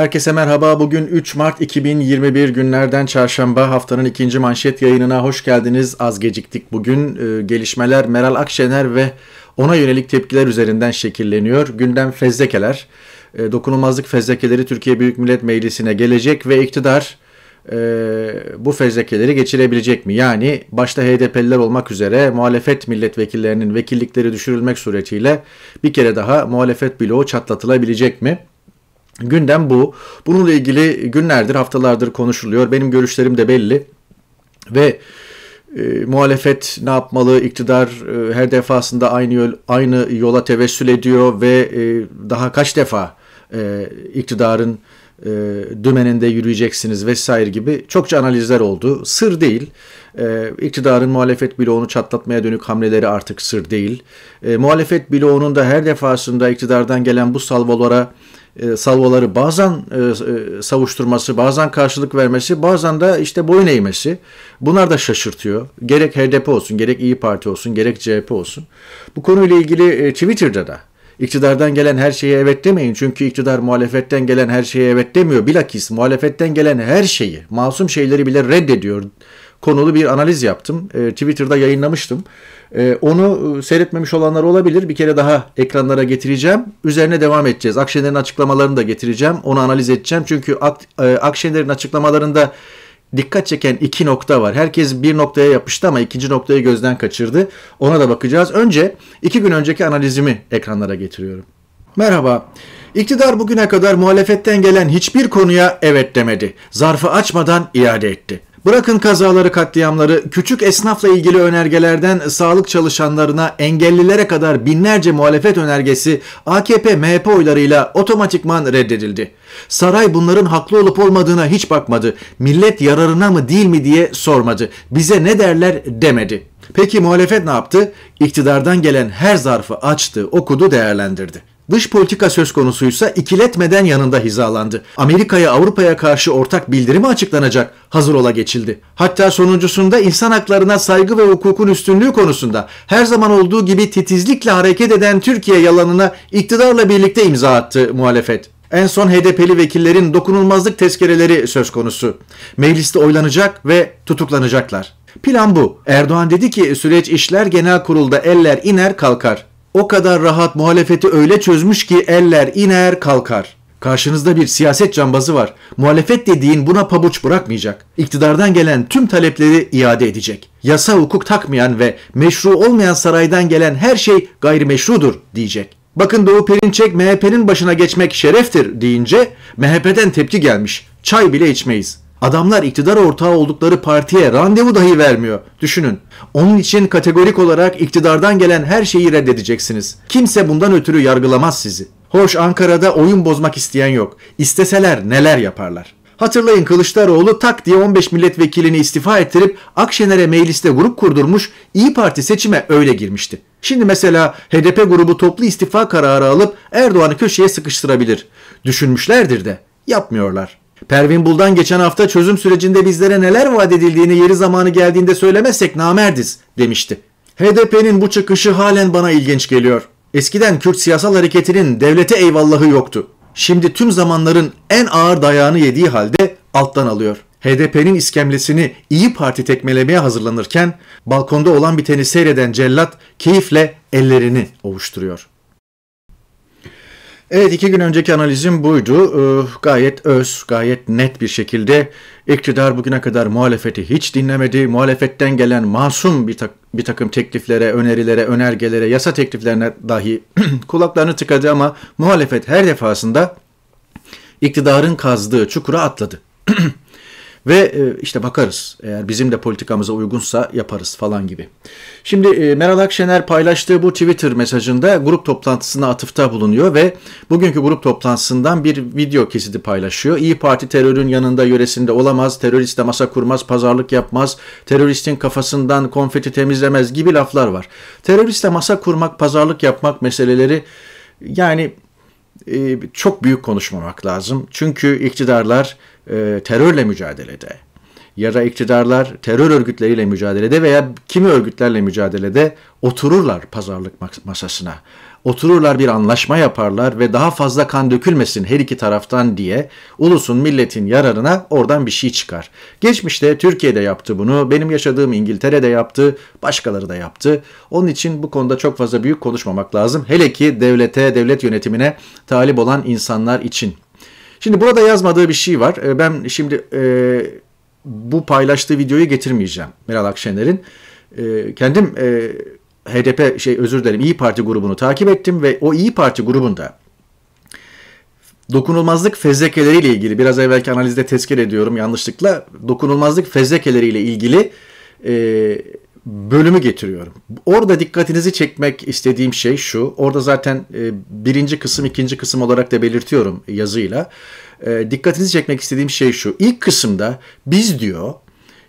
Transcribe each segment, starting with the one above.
Herkese merhaba. Bugün 3 Mart 2021 günlerden çarşamba haftanın ikinci manşet yayınına hoş geldiniz. Az geciktik bugün. Ee, gelişmeler Meral Akşener ve ona yönelik tepkiler üzerinden şekilleniyor. Gündem fezlekeler. Ee, dokunulmazlık fezlekeleri Türkiye Büyük Millet Meclisi'ne gelecek ve iktidar e, bu fezlekeleri geçirebilecek mi? Yani başta HDP'liler olmak üzere muhalefet milletvekillerinin vekillikleri düşürülmek suretiyle bir kere daha muhalefet bloğu çatlatılabilecek mi? Gündem bu. Bununla ilgili günlerdir, haftalardır konuşuluyor. Benim görüşlerim de belli. Ve e, muhalefet ne yapmalı? İktidar e, her defasında aynı yol, aynı yola tevessül ediyor ve e, daha kaç defa e, iktidarın e, dümeninde yürüyeceksiniz vesaire gibi çokça analizler oldu. Sır değil. E, iktidarın muhalefet bloğunu çatlatmaya dönük hamleleri artık sır değil. E, muhalefet bloğunun da her defasında iktidardan gelen bu salvolara e, Salvoları bazen e, e, savuşturması, bazen karşılık vermesi, bazen de işte boyun eğmesi. Bunlar da şaşırtıyor. Gerek HDP olsun, gerek İyi Parti olsun, gerek CHP olsun. Bu konuyla ilgili e, Twitter'da da iktidardan gelen her şeye evet demeyin. Çünkü iktidar muhalefetten gelen her şeye evet demiyor. Bilakis muhalefetten gelen her şeyi, masum şeyleri bile reddediyor konulu bir analiz yaptım. E, Twitter'da yayınlamıştım. E, onu e, seyretmemiş olanlar olabilir. Bir kere daha ekranlara getireceğim. Üzerine devam edeceğiz. Akşener'in açıklamalarını da getireceğim. Onu analiz edeceğim. Çünkü Ak, e, Akşener'in açıklamalarında dikkat çeken iki nokta var. Herkes bir noktaya yapıştı ama ikinci noktayı gözden kaçırdı. Ona da bakacağız. Önce iki gün önceki analizimi ekranlara getiriyorum. Merhaba. İktidar bugüne kadar muhalefetten gelen hiçbir konuya evet demedi. Zarfı açmadan iade etti. Bırakın kazaları, katliamları, küçük esnafla ilgili önergelerden sağlık çalışanlarına, engellilere kadar binlerce muhalefet önergesi AKP-MHP oylarıyla otomatikman reddedildi. Saray bunların haklı olup olmadığına hiç bakmadı. Millet yararına mı değil mi diye sormadı. Bize ne derler demedi. Peki muhalefet ne yaptı? İktidardan gelen her zarfı açtı, okudu, değerlendirdi. Dış politika söz konusuysa ikiletmeden yanında hizalandı. Amerika'ya Avrupa'ya karşı ortak bildirimi açıklanacak hazır ola geçildi. Hatta sonuncusunda insan haklarına saygı ve hukukun üstünlüğü konusunda her zaman olduğu gibi titizlikle hareket eden Türkiye yalanına iktidarla birlikte imza attı muhalefet. En son HDP'li vekillerin dokunulmazlık tezkereleri söz konusu. Mecliste oylanacak ve tutuklanacaklar. Plan bu. Erdoğan dedi ki süreç işler genel kurulda eller iner kalkar o kadar rahat muhalefeti öyle çözmüş ki eller iner kalkar. Karşınızda bir siyaset cambazı var. Muhalefet dediğin buna pabuç bırakmayacak. İktidardan gelen tüm talepleri iade edecek. Yasa hukuk takmayan ve meşru olmayan saraydan gelen her şey gayrimeşrudur diyecek. Bakın Doğu Perinçek MHP'nin başına geçmek şereftir deyince MHP'den tepki gelmiş. Çay bile içmeyiz. Adamlar iktidar ortağı oldukları partiye randevu dahi vermiyor. Düşünün. Onun için kategorik olarak iktidardan gelen her şeyi reddedeceksiniz. Kimse bundan ötürü yargılamaz sizi. Hoş Ankara'da oyun bozmak isteyen yok. İsteseler neler yaparlar. Hatırlayın Kılıçdaroğlu tak diye 15 milletvekilini istifa ettirip Akşener'e mecliste grup kurdurmuş İyi Parti seçime öyle girmişti. Şimdi mesela HDP grubu toplu istifa kararı alıp Erdoğan'ı köşeye sıkıştırabilir. Düşünmüşlerdir de yapmıyorlar. Pervin Buldan geçen hafta çözüm sürecinde bizlere neler vaat edildiğini yeri zamanı geldiğinde söylemezsek namerdiz demişti. HDP'nin bu çıkışı halen bana ilginç geliyor. Eskiden Kürt siyasal hareketinin devlete eyvallahı yoktu. Şimdi tüm zamanların en ağır dayağını yediği halde alttan alıyor. HDP'nin iskemlesini İyi Parti tekmelemeye hazırlanırken balkonda olan biteni seyreden cellat keyifle ellerini ovuşturuyor. Evet iki gün önceki analizim buydu. Ee, gayet öz, gayet net bir şekilde iktidar bugüne kadar muhalefeti hiç dinlemedi. Muhalefetten gelen masum bir, tak bir takım tekliflere, önerilere, önergelere, yasa tekliflerine dahi kulaklarını tıkadı ama muhalefet her defasında iktidarın kazdığı çukura atladı. Ve e, işte bakarız eğer bizim de politikamıza uygunsa yaparız falan gibi. Şimdi e, Meral Akşener paylaştığı bu Twitter mesajında grup toplantısına atıfta bulunuyor ve bugünkü grup toplantısından bir video kesidi paylaşıyor. İyi Parti terörün yanında yöresinde olamaz, teröristle masa kurmaz, pazarlık yapmaz, teröristin kafasından konfeti temizlemez gibi laflar var. Teröristle masa kurmak, pazarlık yapmak meseleleri yani e, çok büyük konuşmamak lazım. Çünkü iktidarlar e, terörle mücadelede ya da iktidarlar terör örgütleriyle mücadelede veya kimi örgütlerle mücadelede otururlar pazarlık masasına. Otururlar bir anlaşma yaparlar ve daha fazla kan dökülmesin her iki taraftan diye ulusun milletin yararına oradan bir şey çıkar. Geçmişte Türkiye'de yaptı bunu, benim yaşadığım İngiltere'de yaptı, başkaları da yaptı. Onun için bu konuda çok fazla büyük konuşmamak lazım. Hele ki devlete, devlet yönetimine talip olan insanlar için. Şimdi burada yazmadığı bir şey var. Ee, ben şimdi e, bu paylaştığı videoyu getirmeyeceğim Meral Akşener'in. E, kendim e, HDP şey özür dilerim İyi Parti grubunu takip ettim ve o İyi Parti grubunda dokunulmazlık fezlekeleriyle ilgili biraz evvelki analizde tezkir ediyorum yanlışlıkla dokunulmazlık fezlekeleriyle ilgili e, bölümü getiriyorum. Orada dikkatinizi çekmek istediğim şey şu. Orada zaten e, birinci kısım, ikinci kısım olarak da belirtiyorum yazıyla. E, dikkatinizi çekmek istediğim şey şu. İlk kısımda biz diyor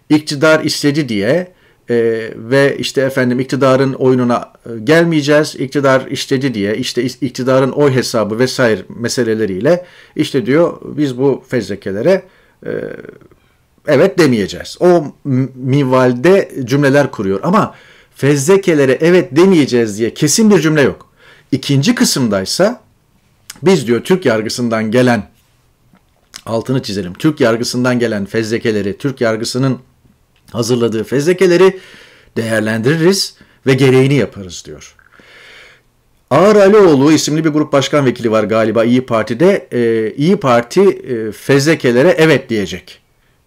iktidar istedi diye e, ve işte efendim iktidarın oyununa e, gelmeyeceğiz, iktidar işledi diye işte iktidarın oy hesabı vesaire meseleleriyle işte diyor biz bu fezlekelere e, evet demeyeceğiz. O minvalde cümleler kuruyor ama fezlekelere evet demeyeceğiz diye kesin bir cümle yok. İkinci kısımdaysa biz diyor Türk yargısından gelen altını çizelim. Türk yargısından gelen fezlekeleri, Türk yargısının hazırladığı fezlekeleri değerlendiririz ve gereğini yaparız diyor. Ağar Alioğlu isimli bir grup başkan vekili var galiba İyi Parti'de. Ee, İyi Parti e, fezlekelere evet diyecek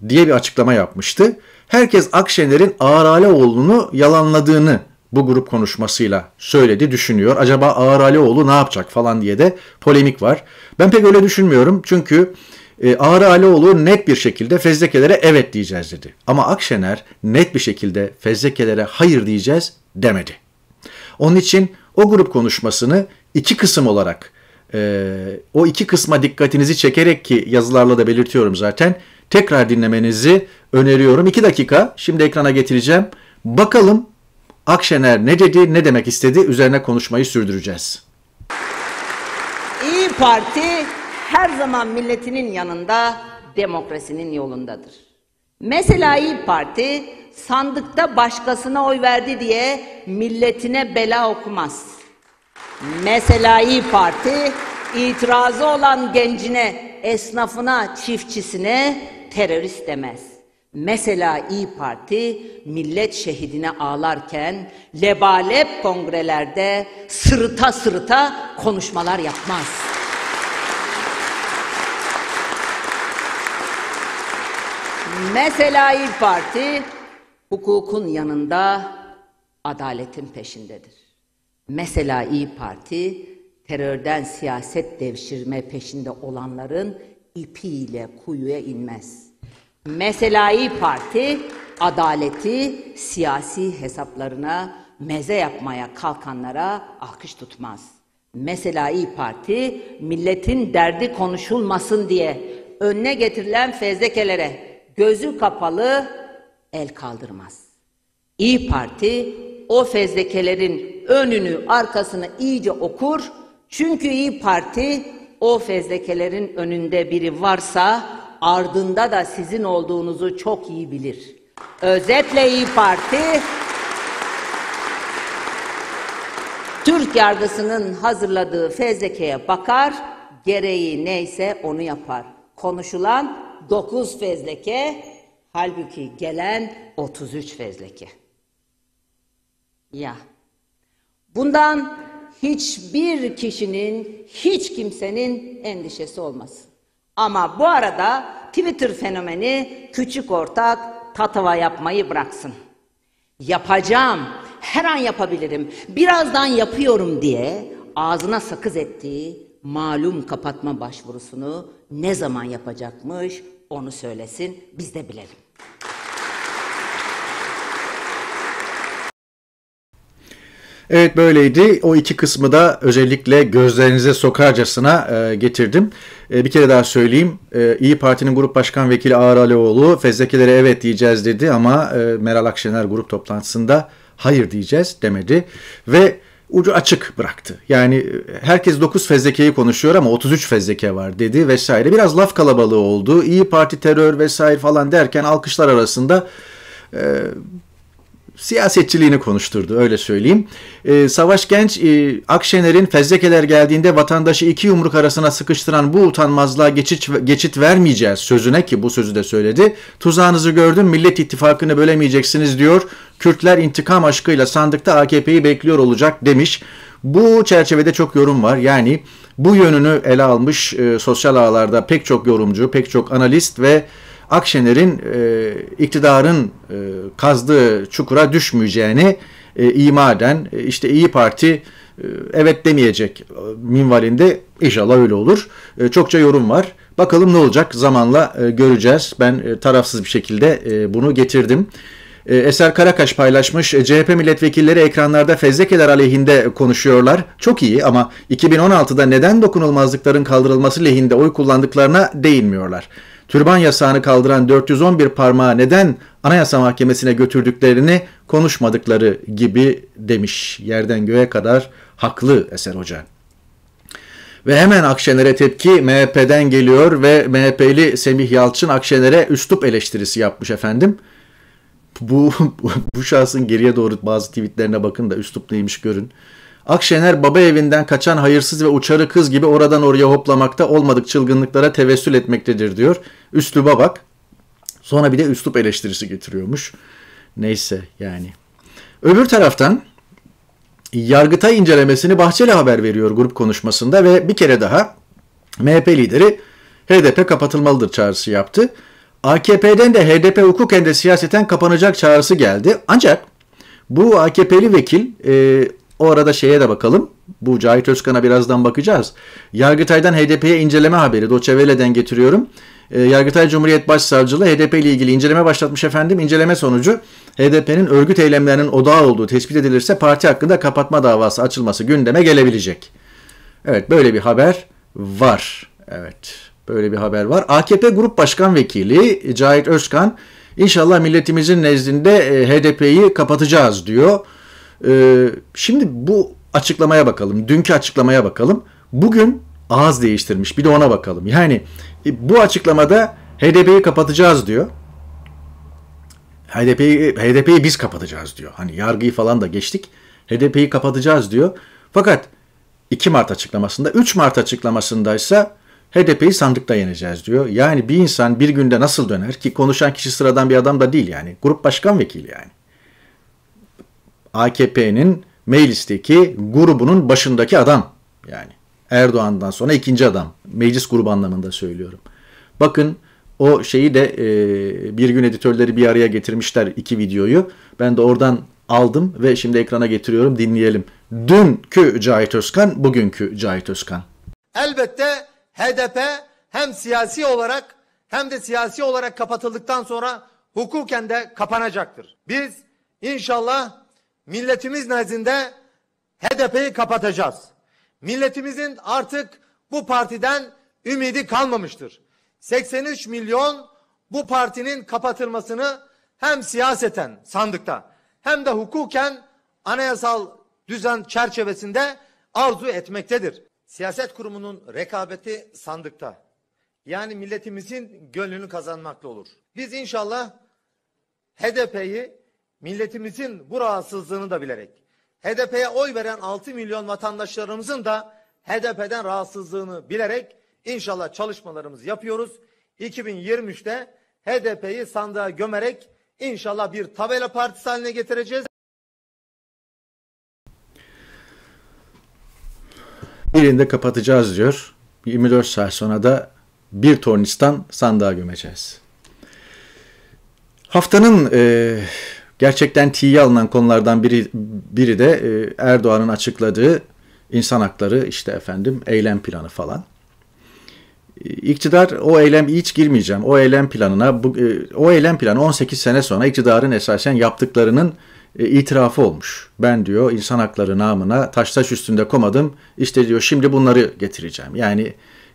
diye bir açıklama yapmıştı. Herkes Akşener'in Ağar Aleoğlu'nu yalanladığını bu grup konuşmasıyla söyledi, düşünüyor. Acaba Ağar Aleoğlu ne yapacak falan diye de polemik var. Ben pek öyle düşünmüyorum çünkü e, Ağar net bir şekilde fezlekelere evet diyeceğiz dedi. Ama Akşener net bir şekilde fezlekelere hayır diyeceğiz demedi. Onun için o grup konuşmasını iki kısım olarak e, o iki kısma dikkatinizi çekerek ki yazılarla da belirtiyorum zaten tekrar dinlemenizi öneriyorum. 2 dakika şimdi ekrana getireceğim. Bakalım Akşener ne dedi, ne demek istedi üzerine konuşmayı sürdüreceğiz. İyi Parti her zaman milletinin yanında demokrasinin yolundadır. Mesela İyi Parti sandıkta başkasına oy verdi diye milletine bela okumaz. Mesela İyi Parti itirazı olan gencine, esnafına, çiftçisine terörist demez. Mesela İyi Parti millet şehidine ağlarken lebalep kongrelerde sırıta sırıta konuşmalar yapmaz. Mesela İyi Parti hukukun yanında adaletin peşindedir. Mesela İyi Parti terörden siyaset devşirme peşinde olanların ipiyle kuyuya inmez. Mesela İYİ Parti adaleti siyasi hesaplarına meze yapmaya kalkanlara alkış tutmaz. Mesela İYİ Parti milletin derdi konuşulmasın diye önüne getirilen fezlekelere gözü kapalı el kaldırmaz. İyi Parti o fezlekelerin önünü arkasını iyice okur çünkü İyi Parti o fezlekelerin önünde biri varsa ardında da sizin olduğunuzu çok iyi bilir. Özetle İyi Parti Türk yargısının hazırladığı fezlekeye bakar, gereği neyse onu yapar. Konuşulan 9 fezleke, halbuki gelen 33 fezleke. Ya. Bundan hiçbir kişinin, hiç kimsenin endişesi olmasın. Ama bu arada Twitter fenomeni küçük ortak tatava yapmayı bıraksın. Yapacağım, her an yapabilirim, birazdan yapıyorum diye ağzına sakız ettiği malum kapatma başvurusunu ne zaman yapacakmış onu söylesin biz de bilelim. Evet böyleydi. O iki kısmı da özellikle gözlerinize sokarcasına e, getirdim. E, bir kere daha söyleyeyim. E, İyi Parti'nin Grup Başkan Vekili Ağar Aleoğlu fezlekelere evet diyeceğiz dedi ama e, Meral Akşener grup toplantısında hayır diyeceğiz demedi. Ve ucu açık bıraktı. Yani e, herkes 9 fezlekeyi konuşuyor ama 33 fezleke var dedi vesaire. Biraz laf kalabalığı oldu. İyi Parti terör vesaire falan derken alkışlar arasında e, siyasetçiliğini konuşturdu öyle söyleyeyim. E, Savaş Genç e, Akşener'in fezlekeler geldiğinde vatandaşı iki yumruk arasına sıkıştıran bu utanmazlığa geçit, geçit vermeyeceğiz sözüne ki bu sözü de söyledi. Tuzağınızı gördüm Millet İttifakı'nı bölemeyeceksiniz diyor. Kürtler intikam aşkıyla sandıkta AKP'yi bekliyor olacak demiş. Bu çerçevede çok yorum var. Yani bu yönünü ele almış e, sosyal ağlarda pek çok yorumcu, pek çok analist ve Akşener'in e, iktidarın e, kazdığı çukura düşmeyeceğini e, imaden e, işte İyi Parti e, evet demeyecek minvalinde inşallah öyle olur. E, çokça yorum var. Bakalım ne olacak zamanla e, göreceğiz. Ben e, tarafsız bir şekilde e, bunu getirdim. E, Eser Karakaş paylaşmış. E, CHP milletvekilleri ekranlarda fezlekeler aleyhinde konuşuyorlar. Çok iyi ama 2016'da neden dokunulmazlıkların kaldırılması lehinde oy kullandıklarına değinmiyorlar türban yasağını kaldıran 411 parmağı neden Anayasa Mahkemesi'ne götürdüklerini konuşmadıkları gibi demiş. Yerden göğe kadar haklı Eser Hoca. Ve hemen Akşener'e tepki MHP'den geliyor ve MHP'li Semih Yalçın Akşener'e üslup eleştirisi yapmış efendim. Bu, bu şahsın geriye doğru bazı tweetlerine bakın da üslup neymiş görün. Akşener baba evinden kaçan hayırsız ve uçarı kız gibi oradan oraya hoplamakta olmadık çılgınlıklara tevessül etmektedir diyor. Üsluba bak. Sonra bir de üslup eleştirisi getiriyormuş. Neyse yani. Öbür taraftan Yargıtay incelemesini Bahçeli haber veriyor grup konuşmasında ve bir kere daha MHP lideri HDP kapatılmalıdır çağrısı yaptı. AKP'den de HDP hukuken de siyaseten kapanacak çağrısı geldi. Ancak bu AKP'li vekil e, o arada şeye de bakalım. Bu Cahit Özkan'a birazdan bakacağız. Yargıtay'dan HDP'ye inceleme haberi. Doçevele'den getiriyorum. Ee, Yargıtay Cumhuriyet Başsavcılığı HDP ile ilgili inceleme başlatmış efendim. İnceleme sonucu HDP'nin örgüt eylemlerinin odağı olduğu tespit edilirse parti hakkında kapatma davası açılması gündeme gelebilecek. Evet böyle bir haber var. Evet böyle bir haber var. AKP Grup Başkan Vekili Cahit Özkan inşallah milletimizin nezdinde e, HDP'yi kapatacağız diyor. Ee, şimdi bu açıklamaya bakalım. Dünkü açıklamaya bakalım. Bugün ağız değiştirmiş. Bir de ona bakalım. Yani e, bu açıklamada HDP'yi kapatacağız diyor. HDP'yi HDP'yi biz kapatacağız diyor. Hani yargıyı falan da geçtik. HDP'yi kapatacağız diyor. Fakat 2 Mart açıklamasında, 3 Mart açıklamasındaysa HDP'yi sandıkta yeneceğiz diyor. Yani bir insan bir günde nasıl döner ki konuşan kişi sıradan bir adam da değil yani. Grup başkan vekili yani. AKP'nin meclisteki grubunun başındaki adam yani Erdoğan'dan sonra ikinci adam meclis grubu anlamında söylüyorum. Bakın o şeyi de e, bir gün editörleri bir araya getirmişler iki videoyu. Ben de oradan aldım ve şimdi ekrana getiriyorum dinleyelim. Dünkü Cahit Özkan, bugünkü Cahit Özkan. Elbette HDP hem siyasi olarak hem de siyasi olarak kapatıldıktan sonra hukuken de kapanacaktır. Biz inşallah milletimiz nezdinde HDP'yi kapatacağız. Milletimizin artık bu partiden ümidi kalmamıştır. 83 milyon bu partinin kapatılmasını hem siyaseten sandıkta hem de hukuken anayasal düzen çerçevesinde arzu etmektedir. Siyaset kurumunun rekabeti sandıkta. Yani milletimizin gönlünü kazanmakla olur. Biz inşallah HDP'yi milletimizin bu rahatsızlığını da bilerek, HDP'ye oy veren 6 milyon vatandaşlarımızın da HDP'den rahatsızlığını bilerek inşallah çalışmalarımızı yapıyoruz. 2023'te HDP'yi sandığa gömerek inşallah bir tabela partisi haline getireceğiz. Birinde kapatacağız diyor. 24 saat sonra da bir tornistan sandığa gömeceğiz. Haftanın e, Gerçekten tiye alınan konulardan biri, biri de e, Erdoğan'ın açıkladığı insan hakları işte efendim eylem planı falan. İktidar o eylem hiç girmeyeceğim. O eylem planına bu, e, o eylem planı 18 sene sonra iktidarın esasen yaptıklarının e, itirafı olmuş. Ben diyor insan hakları namına taş taş üstünde komadım. İşte diyor şimdi bunları getireceğim. Yani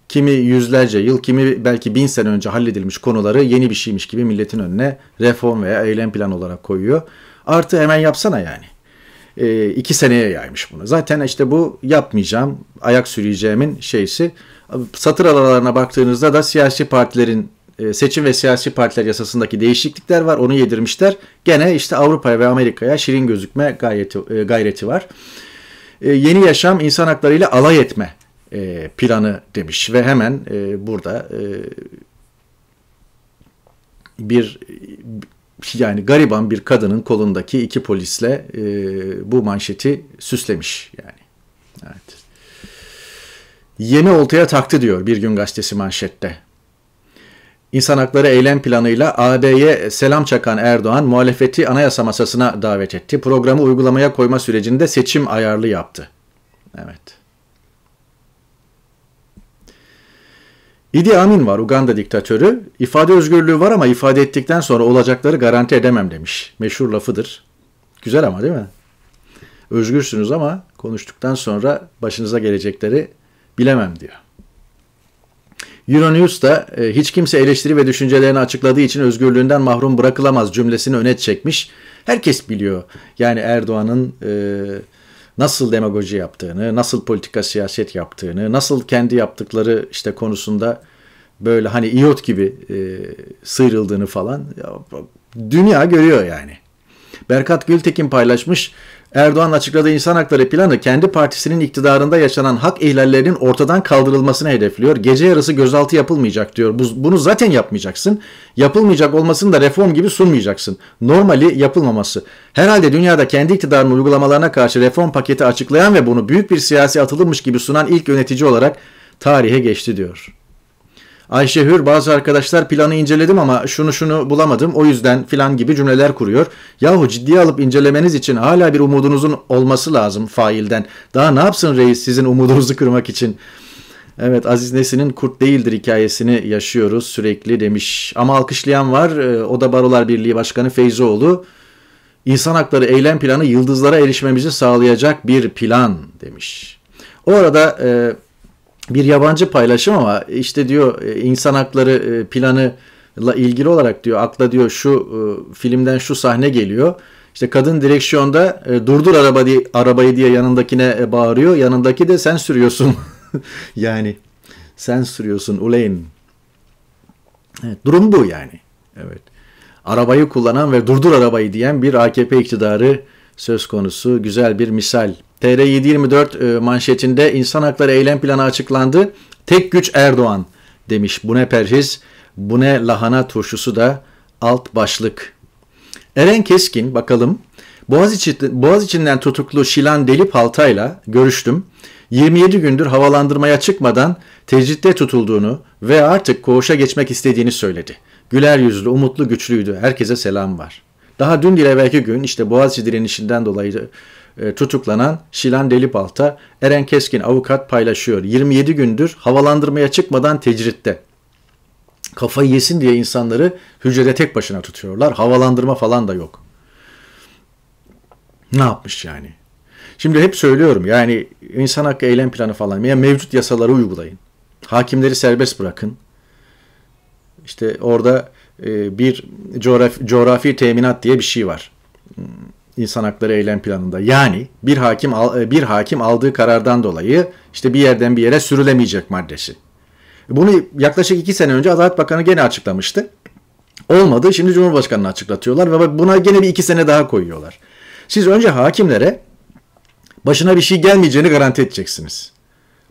kimi yüzlerce yıl, kimi belki bin sene önce halledilmiş konuları yeni bir şeymiş gibi milletin önüne reform veya eylem planı olarak koyuyor. Artı hemen yapsana yani. E, iki seneye yaymış bunu. Zaten işte bu yapmayacağım, ayak süreceğimin şeysi. Satır aralarına baktığınızda da siyasi partilerin e, seçim ve siyasi partiler yasasındaki değişiklikler var. Onu yedirmişler. Gene işte Avrupa'ya ve Amerika'ya şirin gözükme gayreti, e, gayreti var. E, yeni yaşam insan haklarıyla alay etme e, planı demiş ve hemen e, burada e, bir yani gariban bir kadının kolundaki iki polisle e, bu manşeti süslemiş yani. Evet. Yeni oltaya taktı diyor bir gün gazetesi manşette. İnsan hakları eylem planıyla AB'ye selam çakan Erdoğan muhalefeti anayasa masasına davet etti. Programı uygulamaya koyma sürecinde seçim ayarlı yaptı. Evet. Idi Amin var Uganda diktatörü. İfade özgürlüğü var ama ifade ettikten sonra olacakları garanti edemem demiş. Meşhur lafıdır. Güzel ama değil mi? Özgürsünüz ama konuştuktan sonra başınıza gelecekleri bilemem diyor. Euronews da e, hiç kimse eleştiri ve düşüncelerini açıkladığı için özgürlüğünden mahrum bırakılamaz cümlesini öne çekmiş. Herkes biliyor. Yani Erdoğan'ın e, nasıl demagoji yaptığını, nasıl politika siyaset yaptığını, nasıl kendi yaptıkları işte konusunda böyle hani iot gibi e, sıyrıldığını falan ya, dünya görüyor yani. Berkat Gültekin paylaşmış Erdoğan açıkladığı insan hakları planı kendi partisinin iktidarında yaşanan hak ihlallerinin ortadan kaldırılmasını hedefliyor. Gece yarısı gözaltı yapılmayacak diyor. Bunu zaten yapmayacaksın. Yapılmayacak olmasını da reform gibi sunmayacaksın. Normali yapılmaması. Herhalde dünyada kendi iktidarının uygulamalarına karşı reform paketi açıklayan ve bunu büyük bir siyasi atılımmış gibi sunan ilk yönetici olarak tarihe geçti diyor. Ayşe Hür bazı arkadaşlar planı inceledim ama şunu şunu bulamadım o yüzden filan gibi cümleler kuruyor. Yahu ciddiye alıp incelemeniz için hala bir umudunuzun olması lazım failden. Daha ne yapsın reis sizin umudunuzu kırmak için? Evet Aziz Nesin'in kurt değildir hikayesini yaşıyoruz sürekli demiş. Ama alkışlayan var e, o da Barolar Birliği Başkanı Feyzoğlu. İnsan hakları eylem planı yıldızlara erişmemizi sağlayacak bir plan demiş. O arada e, bir yabancı paylaşım ama işte diyor e, insan hakları e, planıyla ilgili olarak diyor akla diyor şu e, filmden şu sahne geliyor. İşte kadın direksiyonda durdur araba diye, arabayı diye yanındakine bağırıyor. Yanındaki de sen sürüyorsun. yani sen sürüyorsun uleyn. Evet, durum bu yani. Evet. Arabayı kullanan ve durdur arabayı diyen bir AKP iktidarı söz konusu. Güzel bir misal TR724 e, manşetinde insan hakları eylem planı açıklandı. Tek güç Erdoğan demiş. Bu ne perhiz, bu ne lahana turşusu da alt başlık. Eren Keskin bakalım. Boğaziçi, Boğaziçi'nden tutuklu Şilan Delip Halta'yla görüştüm. 27 gündür havalandırmaya çıkmadan tecritte tutulduğunu ve artık koğuşa geçmek istediğini söyledi. Güler yüzlü, umutlu, güçlüydü. Herkese selam var. Daha dün dile belki gün işte Boğaziçi direnişinden dolayı e, tutuklanan Şilan Delipalta, Eren Keskin avukat paylaşıyor. 27 gündür havalandırmaya çıkmadan tecritte. Kafayı yesin diye insanları hücrede tek başına tutuyorlar. Havalandırma falan da yok. Ne yapmış yani? Şimdi hep söylüyorum yani insan hakkı eylem planı falan. Ya mevcut yasaları uygulayın. Hakimleri serbest bırakın. İşte orada e, bir coğrafi, coğrafi teminat diye bir şey var hmm insan hakları eylem planında. Yani bir hakim e, bir hakim aldığı karardan dolayı işte bir yerden bir yere sürülemeyecek maddesi. Bunu yaklaşık iki sene önce Adalet Bakanı gene açıklamıştı. Olmadı. Şimdi cumhurbaşkanı açıklatıyorlar ve buna gene bir iki sene daha koyuyorlar. Siz önce hakimlere başına bir şey gelmeyeceğini garanti edeceksiniz.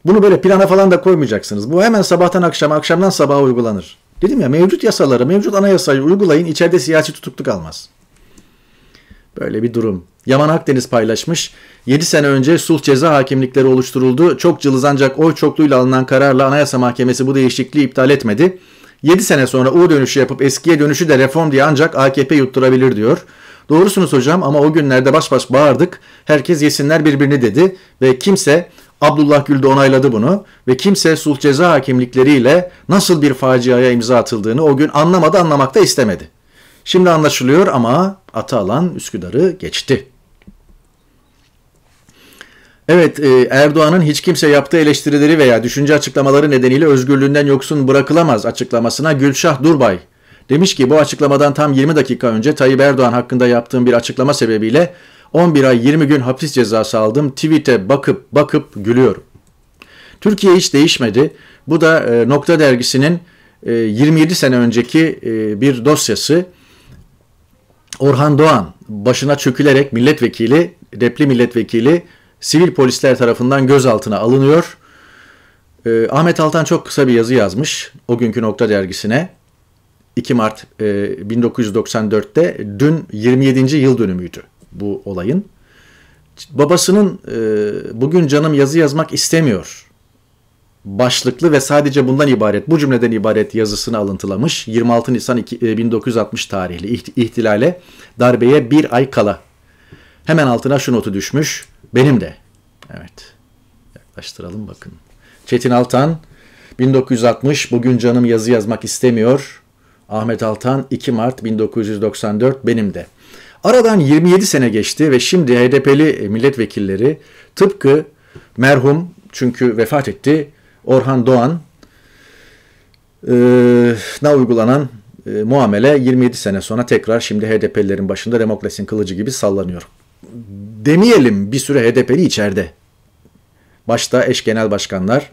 Bunu böyle plana falan da koymayacaksınız. Bu hemen sabahtan akşama, akşamdan sabaha uygulanır. Dedim ya mevcut yasaları, mevcut anayasayı uygulayın İçeride siyasi tutukluk almaz. Böyle bir durum. Yaman Akdeniz paylaşmış. 7 sene önce sulh ceza hakimlikleri oluşturuldu. Çok cılız ancak oy çokluğuyla alınan kararla Anayasa Mahkemesi bu değişikliği iptal etmedi. 7 sene sonra U dönüşü yapıp eskiye dönüşü de reform diye ancak AKP yutturabilir diyor. Doğrusunuz hocam ama o günlerde baş baş bağırdık. Herkes yesinler birbirini dedi ve kimse Abdullah Gül de onayladı bunu ve kimse sulh ceza hakimlikleriyle nasıl bir faciaya imza atıldığını o gün anlamadı anlamakta istemedi. Şimdi anlaşılıyor ama atı alan Üsküdar'ı geçti. Evet e, Erdoğan'ın hiç kimse yaptığı eleştirileri veya düşünce açıklamaları nedeniyle özgürlüğünden yoksun bırakılamaz açıklamasına Gülşah Durbay demiş ki bu açıklamadan tam 20 dakika önce Tayyip Erdoğan hakkında yaptığım bir açıklama sebebiyle 11 ay 20 gün hapis cezası aldım. Tweet'e bakıp bakıp gülüyorum. Türkiye hiç değişmedi. Bu da e, Nokta dergisinin 27 e, sene önceki bir dosyası. Orhan Doğan başına çökülerek milletvekili, depli milletvekili sivil polisler tarafından gözaltına alınıyor. E, Ahmet Altan çok kısa bir yazı yazmış o günkü Nokta dergisine. 2 Mart e, 1994'te dün 27. yıl dönümüydü bu olayın. Babasının e, bugün canım yazı yazmak istemiyor başlıklı ve sadece bundan ibaret, bu cümleden ibaret yazısını alıntılamış. 26 Nisan 1960 e, tarihli ihtilale darbeye bir ay kala. Hemen altına şu notu düşmüş. Benim de. Evet. Yaklaştıralım bakın. Çetin Altan 1960 bugün canım yazı yazmak istemiyor. Ahmet Altan 2 Mart 1994 benim de. Aradan 27 sene geçti ve şimdi HDP'li e, milletvekilleri tıpkı merhum çünkü vefat etti Orhan Doğan e, na uygulanan e, muamele 27 sene sonra tekrar şimdi HDP'lerin başında demokrasinin kılıcı gibi sallanıyor. Demeyelim bir sürü HDP'li içeride. Başta eş genel başkanlar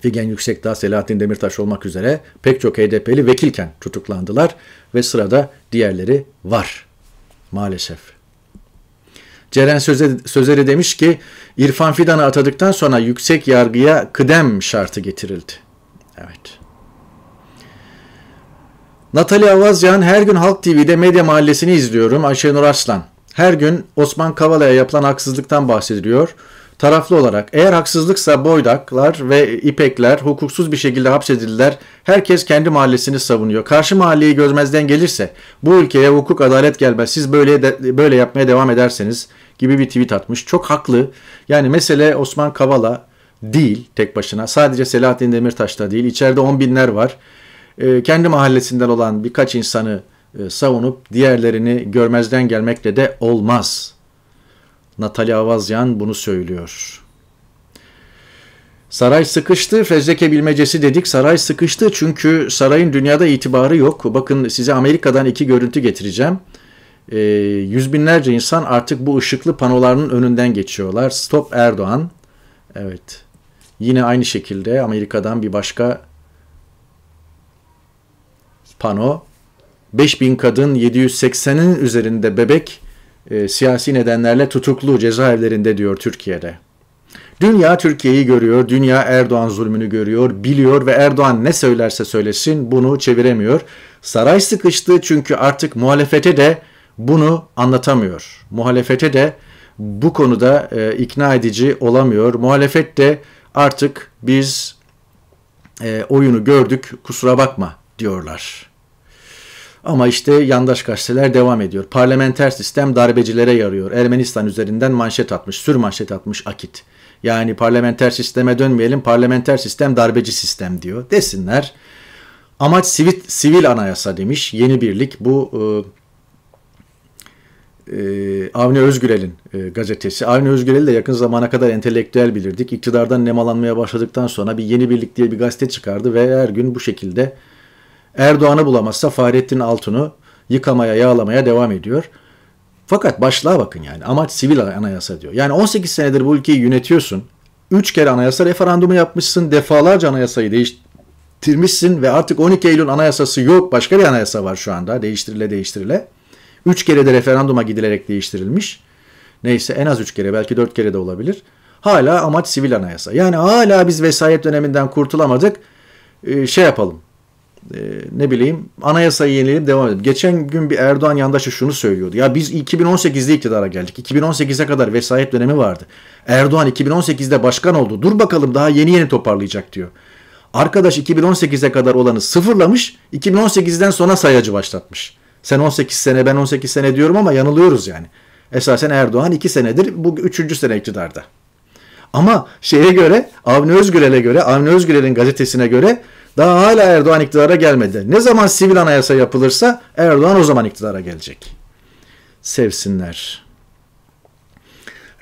Figen Yüksekdağ, Selahattin Demirtaş olmak üzere pek çok HDP'li vekilken tutuklandılar ve sırada diğerleri var maalesef. Ceren Sözeri demiş ki İrfan Fidan'ı atadıktan sonra yüksek yargıya kıdem şartı getirildi. Evet. Natalia Avazyan her gün Halk TV'de medya mahallesini izliyorum. Ayşenur Arslan. Her gün Osman Kavala'ya yapılan haksızlıktan bahsediliyor taraflı olarak eğer haksızlıksa Boydaklar ve İpekler hukuksuz bir şekilde hapsedildiler. Herkes kendi mahallesini savunuyor. Karşı mahalleyi görmezden gelirse bu ülkeye hukuk adalet gelmez. Siz böyle de, böyle yapmaya devam ederseniz gibi bir tweet atmış. Çok haklı. Yani mesele Osman Kavala değil tek başına. Sadece Selahattin Demirtaş da değil. İçeride on binler var. E, kendi mahallesinden olan birkaç insanı e, savunup diğerlerini görmezden gelmekle de olmaz. Natalia Avazyan bunu söylüyor. Saray sıkıştı, fezleke bilmecesi dedik. Saray sıkıştı çünkü sarayın dünyada itibarı yok. Bakın size Amerika'dan iki görüntü getireceğim. E, yüz binlerce insan artık bu ışıklı panolarının önünden geçiyorlar. Stop Erdoğan. Evet. Yine aynı şekilde Amerika'dan bir başka pano. 5000 kadın 780'in üzerinde bebek e, siyasi nedenlerle tutuklu cezaevlerinde diyor Türkiye'de. Dünya Türkiye'yi görüyor, dünya Erdoğan zulmünü görüyor, biliyor ve Erdoğan ne söylerse söylesin bunu çeviremiyor. Saray sıkıştı çünkü artık muhalefete de bunu anlatamıyor. Muhalefete de bu konuda e, ikna edici olamıyor. Muhalefet de artık biz e, oyunu gördük kusura bakma diyorlar. Ama işte yandaş gazeteler devam ediyor. Parlamenter sistem darbecilere yarıyor. Ermenistan üzerinden manşet atmış, sür manşet atmış Akit. Yani parlamenter sisteme dönmeyelim, parlamenter sistem darbeci sistem diyor desinler. Amaç sivil, sivil anayasa demiş. Yeni birlik bu e, e, Avni Özgürel'in e, gazetesi. Avni Özgürel'i de yakın zamana kadar entelektüel bilirdik. İktidardan nemalanmaya başladıktan sonra bir yeni birlik diye bir gazete çıkardı ve her gün bu şekilde Erdoğan'ı bulamazsa Fahrettin Altun'u yıkamaya, yağlamaya devam ediyor. Fakat başlığa bakın yani. Amaç sivil anayasa diyor. Yani 18 senedir bu ülkeyi yönetiyorsun. 3 kere anayasa referandumu yapmışsın. Defalarca anayasayı değiştirmişsin ve artık 12 Eylül anayasası yok. Başka bir anayasa var şu anda. Değiştirile değiştirile. 3 kere de referanduma gidilerek değiştirilmiş. Neyse en az 3 kere belki 4 kere de olabilir. Hala amaç sivil anayasa. Yani hala biz vesayet döneminden kurtulamadık. Ee, şey yapalım e, ne bileyim anayasayı yenileyip devam edelim. Geçen gün bir Erdoğan yandaşı şunu söylüyordu. Ya biz 2018'de iktidara geldik. 2018'e kadar vesayet dönemi vardı. Erdoğan 2018'de başkan oldu. Dur bakalım daha yeni yeni toparlayacak diyor. Arkadaş 2018'e kadar olanı sıfırlamış. 2018'den sonra sayacı başlatmış. Sen 18 sene ben 18 sene diyorum ama yanılıyoruz yani. Esasen Erdoğan 2 senedir bu 3. sene iktidarda. Ama şeye göre Avni Özgürel'e göre Avni Özgürel'in gazetesine göre daha hala Erdoğan iktidara gelmedi. Ne zaman sivil anayasa yapılırsa Erdoğan o zaman iktidara gelecek. Sevsinler.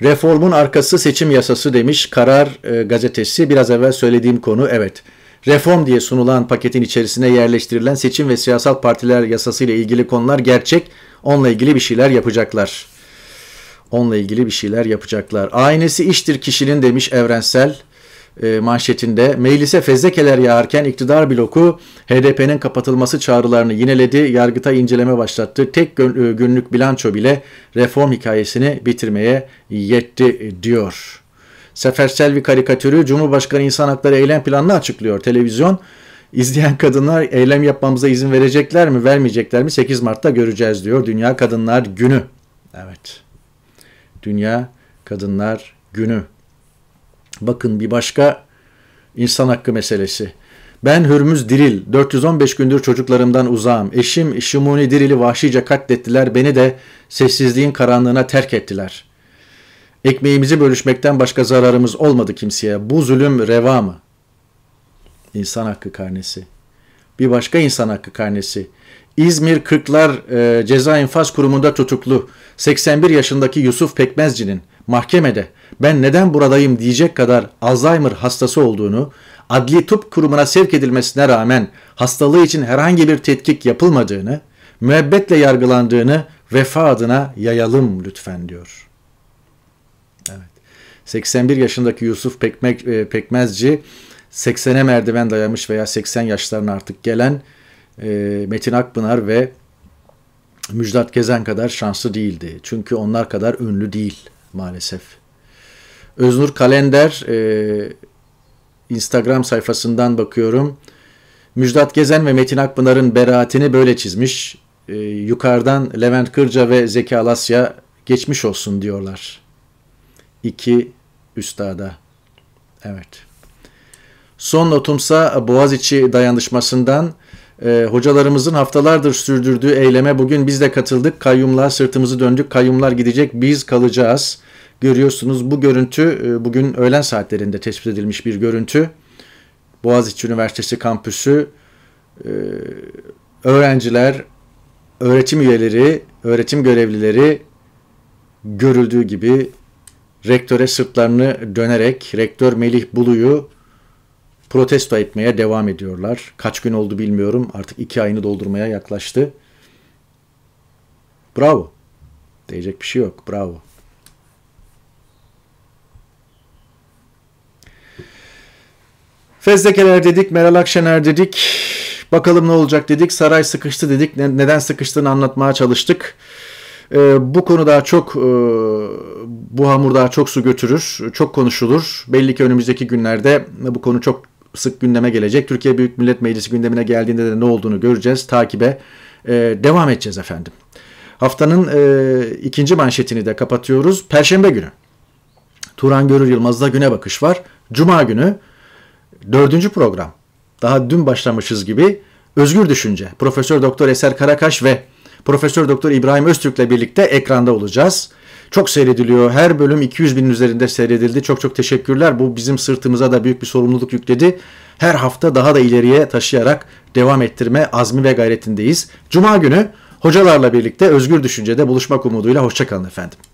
Reformun arkası seçim yasası demiş Karar e, gazetesi. Biraz evvel söylediğim konu evet. Reform diye sunulan paketin içerisine yerleştirilen seçim ve siyasal partiler yasası ile ilgili konular gerçek. Onunla ilgili bir şeyler yapacaklar. Onunla ilgili bir şeyler yapacaklar. Aynesi iştir kişinin demiş Evrensel. E, manşetinde meclise fezlekeler yağarken iktidar bloku HDP'nin kapatılması çağrılarını yineledi, yargıtay inceleme başlattı. Tek e, günlük bilanço bile reform hikayesini bitirmeye yetti diyor. Sefer Selvi karikatürü Cumhurbaşkanı İnsan Hakları Eylem Planı'nı açıklıyor televizyon. İzleyen kadınlar eylem yapmamıza izin verecekler mi, vermeyecekler mi? 8 Mart'ta göreceğiz diyor Dünya Kadınlar Günü. Evet. Dünya Kadınlar Günü. Bakın bir başka insan hakkı meselesi. Ben Hürmüz Diril, 415 gündür çocuklarımdan uzağım. Eşim Şimuni Diril'i vahşice katlettiler, beni de sessizliğin karanlığına terk ettiler. Ekmeğimizi bölüşmekten başka zararımız olmadı kimseye. Bu zulüm reva mı? İnsan hakkı karnesi. Bir başka insan hakkı karnesi. İzmir Kırklar e, Ceza İnfaz Kurumu'nda tutuklu 81 yaşındaki Yusuf Pekmezci'nin mahkemede ben neden buradayım diyecek kadar Alzheimer hastası olduğunu, adli tıp kurumuna sevk edilmesine rağmen hastalığı için herhangi bir tetkik yapılmadığını, müebbetle yargılandığını vefa adına yayalım lütfen diyor. Evet. 81 yaşındaki Yusuf Pekmek, e, Pekmezci 80'e merdiven dayamış veya 80 yaşlarına artık gelen e, Metin Akpınar ve Müjdat Gezen kadar şanslı değildi. Çünkü onlar kadar ünlü değil maalesef. Öznur Kalender e, Instagram sayfasından bakıyorum. Müjdat Gezen ve Metin Akpınar'ın beraatini böyle çizmiş. E, yukarıdan Levent Kırca ve Zeki Alasya geçmiş olsun diyorlar. İki üstada. Evet. Son notumsa Boğaziçi dayanışmasından e, hocalarımızın haftalardır sürdürdüğü eyleme bugün biz de katıldık. Kayyumluğa sırtımızı döndük. Kayyumlar gidecek, biz kalacağız. Görüyorsunuz bu görüntü e, bugün öğlen saatlerinde tespit edilmiş bir görüntü. Boğaziçi Üniversitesi kampüsü e, öğrenciler, öğretim üyeleri, öğretim görevlileri görüldüğü gibi rektöre sırtlarını dönerek rektör Melih Bulu'yu protesto etmeye devam ediyorlar. Kaç gün oldu bilmiyorum. Artık iki ayını doldurmaya yaklaştı. Bravo. Diyecek bir şey yok. Bravo. Fezlekeler dedik, Meral Akşener dedik. Bakalım ne olacak dedik. Saray sıkıştı dedik. Ne, neden sıkıştığını anlatmaya çalıştık. Ee, bu konu daha çok e, bu hamur daha çok su götürür. Çok konuşulur. Belli ki önümüzdeki günlerde bu konu çok sık gündeme gelecek. Türkiye Büyük Millet Meclisi gündemine geldiğinde de ne olduğunu göreceğiz. Takibe e, devam edeceğiz efendim. Haftanın e, ikinci manşetini de kapatıyoruz. Perşembe günü. Turan Görür Yılmaz'da güne bakış var. Cuma günü dördüncü program. Daha dün başlamışız gibi Özgür Düşünce. Profesör Doktor Eser Karakaş ve Profesör Doktor İbrahim Öztürk'le birlikte ekranda olacağız. Çok seyrediliyor. Her bölüm 200 binin üzerinde seyredildi. Çok çok teşekkürler. Bu bizim sırtımıza da büyük bir sorumluluk yükledi. Her hafta daha da ileriye taşıyarak devam ettirme azmi ve gayretindeyiz. Cuma günü hocalarla birlikte özgür düşüncede buluşmak umuduyla hoşçakalın efendim.